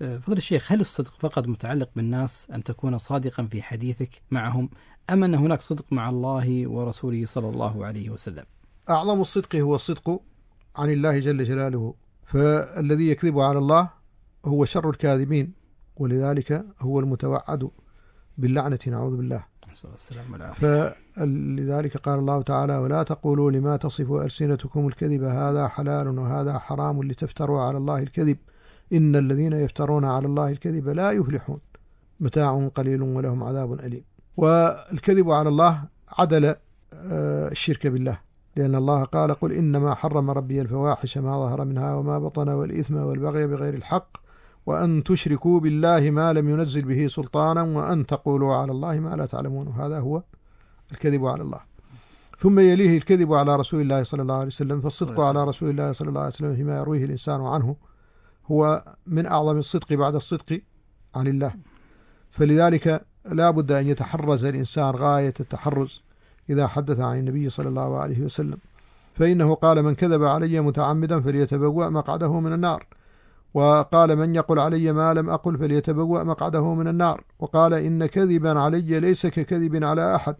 فضل الشيخ هل الصدق فقط متعلق بالناس أن تكون صادقا في حديثك معهم أم أن هناك صدق مع الله ورسوله صلى الله عليه وسلم أعظم الصدق هو الصدق عن الله جل جلاله فالذي يكذب على الله هو شر الكاذبين ولذلك هو المتوعد باللعنة نعوذ بالله فلذلك قال الله تعالى ولا تقولوا لما تصف ألسنتكم الكذب هذا حلال وهذا حرام لتفتروا على الله الكذب إن الذين يفترون على الله الكذب لا يفلحون متاع قليل ولهم عذاب أليم والكذب على الله عدل آه، الشرك بالله لأن الله قال قل إنما حرم ربي الفواحش ما ظهر منها وما بطن والإثم والبغي بغير الحق وأن تشركوا بالله ما لم ينزل به سلطانا وأن تقولوا على الله ما لا تعلمون هذا هو الكذب على الله ثم يليه الكذب على رسول الله صلى الله عليه وسلم فالصدق على رسول الله صلى الله عليه وسلم فيما يرويه الإنسان عنه هو من أعظم الصدق بعد الصدق عن الله فلذلك لا بد أن يتحرز الإنسان غاية التحرز إذا حدث عن النبي صلى الله عليه وسلم فإنه قال من كذب علي متعمدا فليتبوأ مقعده من النار وقال من يقل علي ما لم أقل فليتبوأ مقعده من النار وقال إن كذبا علي ليس ككذب على أحد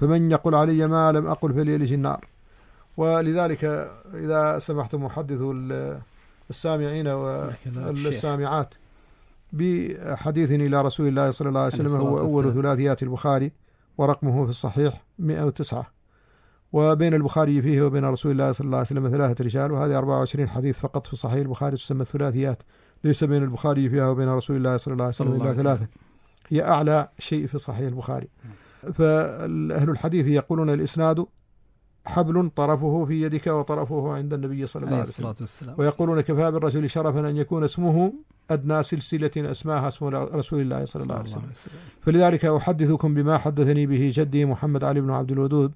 فمن يقل علي ما لم أقل فليلج النار ولذلك إذا سمحتم محدث السامعين والسامعات بحديث إلى رسول الله صلى الله عليه وسلم هو أول ثلاثيات البخاري ورقمه في الصحيح 109 وبين البخاري فيه وبين رسول الله صلى الله عليه وسلم ثلاثة رجال وهذه 24 حديث فقط في صحيح البخاري تسمى الثلاثيات ليس بين البخاري فيها وبين رسول الله صلى الله عليه وسلم إلا ثلاثة هي أعلى شيء في صحيح البخاري فأهل الحديث يقولون الإسناد حبل طرفه في يدك وطرفه عند النبي صلى الله عليه الصلاة والسلام ويقولون كفى بالرسول شرفا أن يكون اسمه أدنى سلسلة أسماها اسم رسول الله صلى الله عليه وسلم فلذلك أحدثكم بما حدثني به جدي محمد علي بن عبد الودود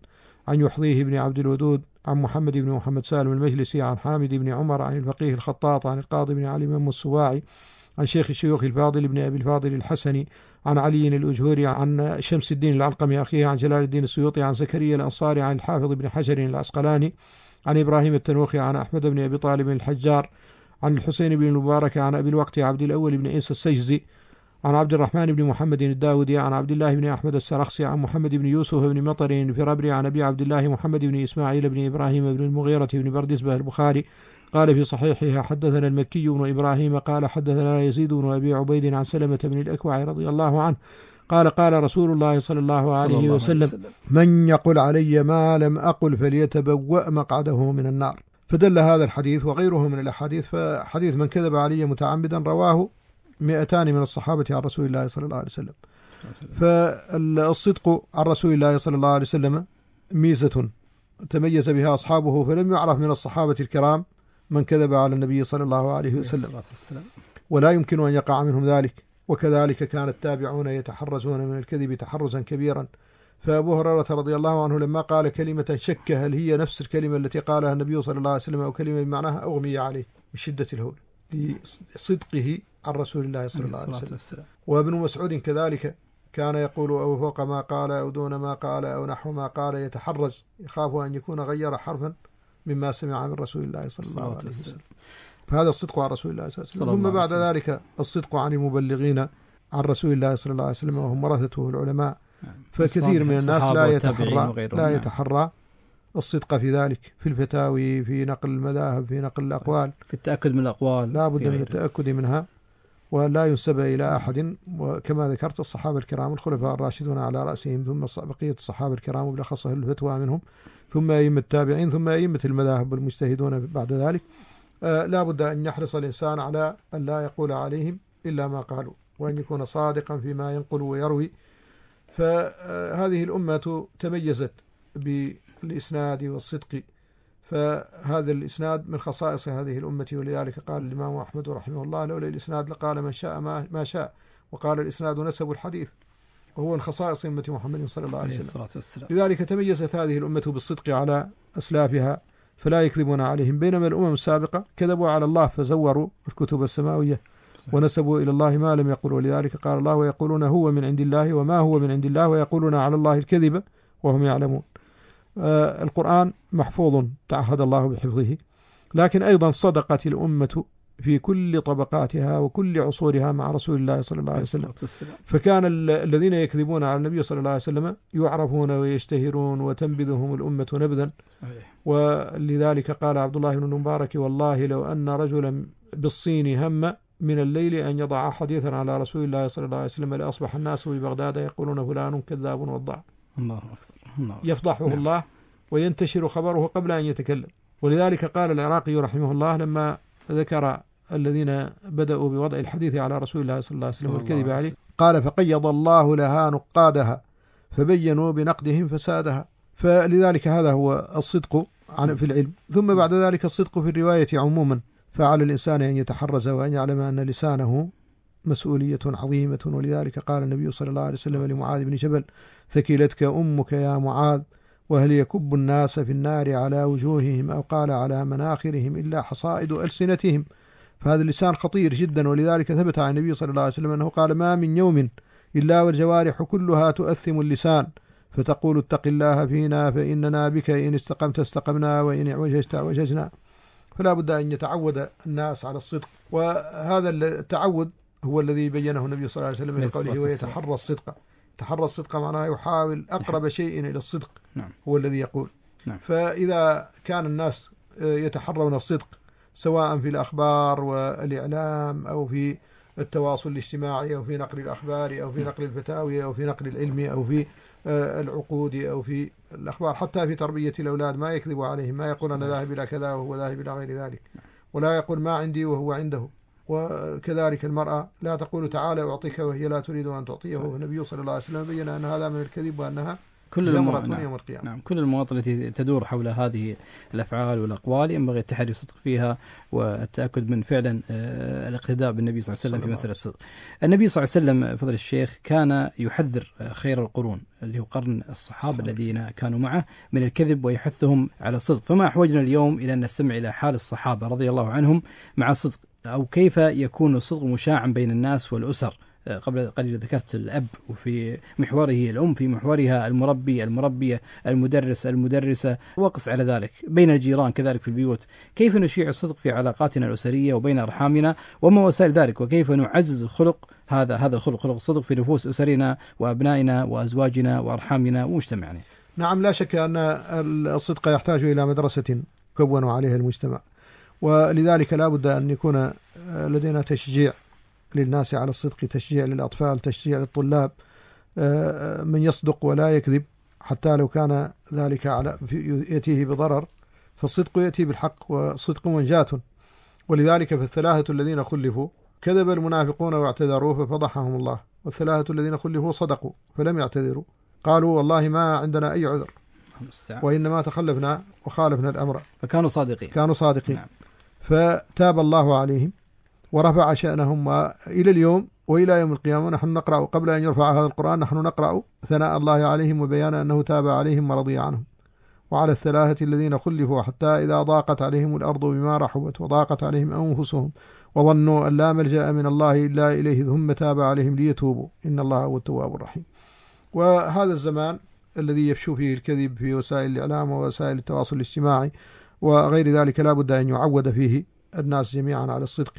عن يحضيه بن عبد الودود عن محمد بن محمد سالم المجلسي عن حامد بن عمر عن الفقيه الخطاط عن القاضي بن علي مم السواعي عن شيخ الشيوخ الفاضل بن أبي الفاضل الحسني عن علي الأجهوري عن شمس الدين العلقمي أخيه عن جلال الدين السيوطي عن زكريا الأنصاري عن الحافظ بن حجر العسقلاني عن إبراهيم التنوخي عن أحمد بن أبي طالب الحجار عن الحسين بن المبارك عن أبي الوقت عبد الأول بن عيسى السجزي عن عبد الرحمن بن محمد الداودي عن عبد الله بن أحمد السرخسي عن محمد بن يوسف بن مطر الفربري عن أبي عبد الله محمد بن إسماعيل بن إبراهيم بن المغيرة بن بردسبة البخاري قال في صحيحها حدثنا المكي بن إبراهيم قال حدثنا يزيد بن أبي عبيد عن سلمة بن الأكوع رضي الله عنه قال قال رسول الله صلى الله عليه, صلى الله وسلم, وسلم من يقل علي ما لم أقل فليتبوأ مقعده من النار فدل هذا الحديث وغيره من الأحاديث فحديث من كذب علي متعمدا رواه مئتان من الصحابة عن رسول الله صلى الله عليه وسلم فالصدق عن رسول الله صلى الله عليه وسلم ميزة تميز بها أصحابه فلم يعرف من الصحابة الكرام من كذب على النبي صلى الله عليه وسلم ولا يمكن أن يقع منهم ذلك وكذلك كان التابعون يتحرزون من الكذب تحرزا كبيرا فأبو هريرة رضي الله عنه لما قال كلمة شك هل هي نفس الكلمة التي قالها النبي صلى الله عليه وسلم أو كلمة بمعناها أغمي عليه من شدة الهول لصدقه عن رسول الله صلى الله عليه وسلم وابن مسعود كذلك كان يقول أو فوق ما قال أو دون ما قال أو نحو ما قال يتحرز يخاف أن يكون غير حرفا مما سمع من رسول الله صلى الله عليه وسلم فهذا الصدق عن رسول الله صلى الله عليه وسلم ثم بعد ذلك الصدق عن المبلغين عن رسول الله صلى الله عليه وسلم وهم ورثته العلماء نعم. فكثير من الناس لا يتحرى لا نعم. يتحرى الصدق في ذلك في الفتاوي في نقل المذاهب في نقل الأقوال في التأكد من الأقوال لا بد من التأكد منها ولا ينسب إلى أحد وكما ذكرت الصحابة الكرام الخلفاء الراشدون على رأسهم ثم بقية الصحابة الكرام وبالأخص الفتوى منهم ثم أئمة التابعين ثم أئمة المذاهب والمجتهدون بعد ذلك آه، لا بد أن يحرص الإنسان على أن لا يقول عليهم إلا ما قالوا وأن يكون صادقا فيما ينقل ويروي فهذه الأمة تميزت بالإسناد والصدق فهذا الإسناد من خصائص هذه الأمة ولذلك قال الإمام أحمد رحمه الله لولا الإسناد لقال من شاء ما, شاء وقال الإسناد نسب الحديث وهو من خصائص أمة محمد صلى الله عليه وسلم لذلك تميزت هذه الأمة بالصدق على أسلافها فلا يكذبون عليهم بينما الأمم السابقة كذبوا على الله فزوروا الكتب السماوية ونسبوا إلى الله ما لم يقولوا ولذلك قال الله ويقولون هو من عند الله وما هو من عند الله ويقولون على الله الكذب وهم يعلمون آه، القرآن محفوظ تعهد الله بحفظه لكن أيضا صدقت الأمة في كل طبقاتها وكل عصورها مع رسول الله صلى الله عليه وسلم فكان الذين يكذبون على النبي صلى الله عليه وسلم يعرفون ويشتهرون وتنبذهم الأمة نبذا صحيح. ولذلك قال عبد الله بن المبارك والله لو أن رجلا بالصين هم من الليل أن يضع حديثا على رسول الله صلى الله عليه وسلم لأصبح الناس في بغداد يقولون فلان كذاب وضع الله أكبر نعم. يفضحه نعم. الله وينتشر خبره قبل أن يتكلم ولذلك قال العراقي رحمه الله لما ذكر الذين بدأوا بوضع الحديث على رسول الله صلى الله عليه وسلم والكذب عليه قال فقيض الله لها نقادها فبينوا بنقدهم فسادها فلذلك هذا هو الصدق عن في العلم ثم بعد ذلك الصدق في الرواية عموما فعلى الإنسان أن يتحرز وأن يعلم أن لسانه مسؤولية عظيمة ولذلك قال النبي صلى الله عليه وسلم لمعاذ بن جبل ثكلتك أمك يا معاذ وهل يكب الناس في النار على وجوههم أو قال على مناخرهم إلا حصائد ألسنتهم فهذا اللسان خطير جدا ولذلك ثبت عن النبي صلى الله عليه وسلم أنه قال ما من يوم إلا والجوارح كلها تؤثم اللسان فتقول اتق الله فينا فإننا بك إن استقمت استقمنا وإن اعوججت اعوججنا فلا بد أن يتعود الناس على الصدق وهذا التعود هو الذي بينه النبي صلى الله عليه وسلم بقوله ويتحرى الصدق تحرى الصدق معناه يحاول أقرب نعم. شيء إلى الصدق نعم. هو الذي يقول نعم. فإذا كان الناس آه، يتحرون الصدق سواء في الأخبار والإعلام أو في التواصل الاجتماعي أو في نقل الأخبار أو في نعم. نقل الفتاوي أو في نقل العلم أو في آه، العقود أو في الأخبار حتى في تربية الأولاد ما يكذب عليهم ما يقول أنا نعم. ذاهب إلى كذا وهو ذاهب إلى غير ذلك ولا يقول ما عندي وهو عنده وكذلك المرأة لا تقول تعالى أعطيك وهي لا تريد أن تعطيه والنبي صلى الله عليه وسلم بين أن هذا من الكذب وأنها كل المواطن نعم. يوم القيامة نعم كل المواطن التي تدور حول هذه الأفعال والأقوال ينبغي التحري الصدق فيها والتأكد من فعلا آه، الاقتداء بالنبي صلى الله عليه وسلم في مسألة الصدق النبي صلى الله عليه وسلم فضل الشيخ كان يحذر خير القرون اللي هو قرن الصحابة صحيح. الذين كانوا معه من الكذب ويحثهم على الصدق فما أحوجنا اليوم إلى أن نستمع إلى حال الصحابة رضي الله عنهم مع الصدق أو كيف يكون الصدق مشاعا بين الناس والأسر آه، قبل قليل ذكرت الأب وفي محوره الأم في محورها المربي المربية المدرس المدرسة وقس على ذلك بين الجيران كذلك في البيوت كيف نشيع الصدق في علاقاتنا الأسرية وبين أرحامنا وما وسائل ذلك وكيف نعزز الخلق هذا هذا الخلق خلق الصدق في نفوس أسرنا وأبنائنا وأزواجنا وأرحامنا ومجتمعنا نعم لا شك أن الصدق يحتاج إلى مدرسة كونوا عليها المجتمع ولذلك لا بد أن يكون آه، لدينا تشجيع للناس على الصدق تشجيع للأطفال تشجيع للطلاب آه، آه، من يصدق ولا يكذب حتى لو كان ذلك على يأتيه بضرر فالصدق يأتي بالحق وصدق منجاة ولذلك فالثلاثة الذين خلفوا كذب المنافقون واعتذروا ففضحهم الله والثلاثة الذين خلفوا صدقوا فلم يعتذروا قالوا والله ما عندنا أي عذر نعم، وإنما تخلفنا وخالفنا الأمر فكانوا صادقين كانوا صادقين نعم. فتاب الله عليهم ورفع شأنهم إلى اليوم وإلى يوم القيامة نحن نقرأ قبل أن يرفع هذا القرآن نحن نقرأ ثناء الله عليهم وبيان أنه تاب عليهم ورضي عنهم وعلى الثلاثة الذين خلفوا حتى إذا ضاقت عليهم الأرض بما رحبت وضاقت عليهم أنفسهم وظنوا أن لا ملجأ من الله إلا إليه ثم تاب عليهم ليتوبوا إن الله هو التواب الرحيم وهذا الزمان الذي يفشو فيه الكذب في وسائل الإعلام ووسائل التواصل الاجتماعي وغير ذلك لا بد أن يعود فيه الناس جميعا على الصدق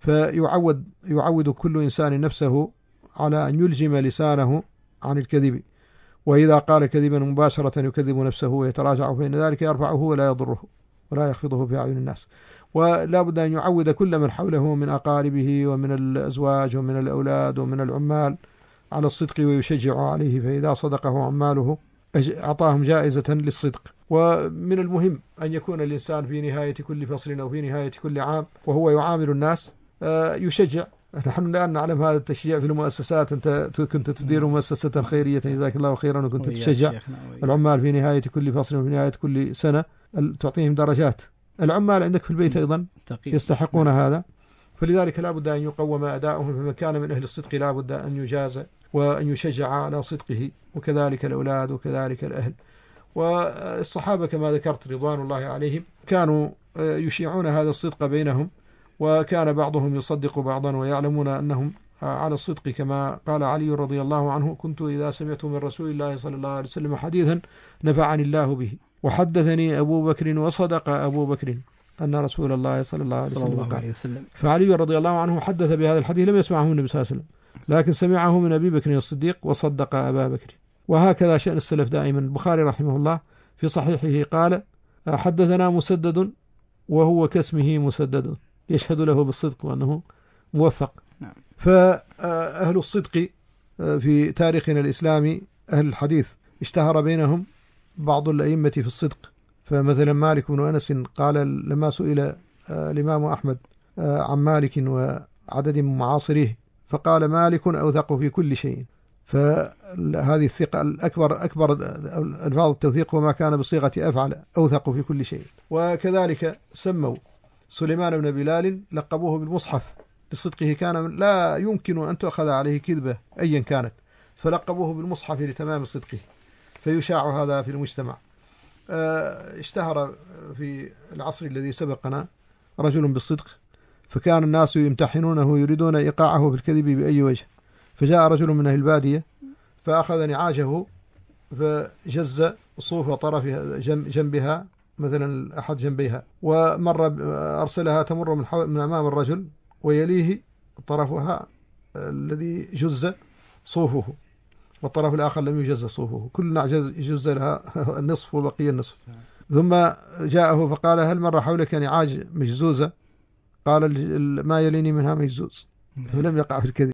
فيعود يعود كل إنسان نفسه على أن يلزم لسانه عن الكذب وإذا قال كذبا مباشرة يكذب نفسه ويتراجع فإن ذلك يرفعه ولا يضره ولا يخفضه في أعين الناس ولا بد أن يعود كل من حوله من أقاربه ومن الأزواج ومن الأولاد ومن العمال على الصدق ويشجع عليه فإذا صدقه عماله أعطاهم جائزة للصدق ومن المهم أن يكون الإنسان في نهاية كل فصل أو في نهاية كل عام وهو يعامل الناس آه، يشجع نحن الآن نعلم هذا التشجيع في المؤسسات أنت كنت تدير نعم. مؤسسة خيرية جزاك الله خيرا وكنت تشجع نعم. العمال في نهاية كل فصل وفي نهاية كل سنة تعطيهم درجات العمال عندك في البيت نعم. أيضا يستحقون هذا فلذلك لا بد أن يقوم أداؤهم فمن كان من أهل الصدق لا بد أن يجازى وأن يشجع على صدقه وكذلك الأولاد وكذلك الأهل والصحابة كما ذكرت رضوان الله عليهم كانوا آه، يشيعون هذا الصدق بينهم وكان بعضهم يصدق بعضا ويعلمون أنهم آه، على الصدق كما قال علي رضي الله عنه كنت إذا سمعت من رسول الله صلى الله عليه وسلم حديثا نفعني الله به وحدثني أبو بكر وصدق أبو بكر أن رسول الله صلى الله عليه وسلم, صلى الله عليه وسلم. فعلي رضي الله عنه حدث بهذا الحديث لم يسمعه من النبي صلى الله عليه وسلم لكن سمعه من أبي بكر الصديق وصدق أبا بكر وهكذا شأن السلف دائما البخاري رحمه الله في صحيحه قال حدثنا مسدد وهو كاسمه مسدد يشهد له بالصدق وأنه موفق نعم. فأهل الصدق في تاريخنا الإسلامي أهل الحديث اشتهر بينهم بعض الأئمة في الصدق فمثلا مالك بن أنس قال لما سئل آه، الإمام أحمد آه، عن مالك وعدد من معاصره فقال مالك أوثق في كل شيء فهذه الثقة الأكبر أكبر ألفاظ التوثيق وما كان بصيغة أفعل أوثق في كل شيء وكذلك سموا سليمان بن بلال لقبوه بالمصحف لصدقه كان لا يمكن أن تؤخذ عليه كذبة أيا كانت فلقبوه بالمصحف لتمام صدقه فيشاع هذا في المجتمع آه، اشتهر في العصر الذي سبقنا رجل بالصدق فكان الناس يمتحنونه يريدون إيقاعه في الكذب بأي وجه فجاء رجل من أهل البادية فأخذ نعاجه فجز صوف طرف جنبها مثلا أحد جنبيها ومر أرسلها تمر من, من أمام الرجل ويليه طرفها الذي جز صوفه والطرف الآخر لم يجز صوفه كل جز لها النصف وبقي النصف ثم جاءه فقال هل مر حولك نعاج مجزوزة قال ما يليني منها مجزوز نعم. فلم يقع في الكذب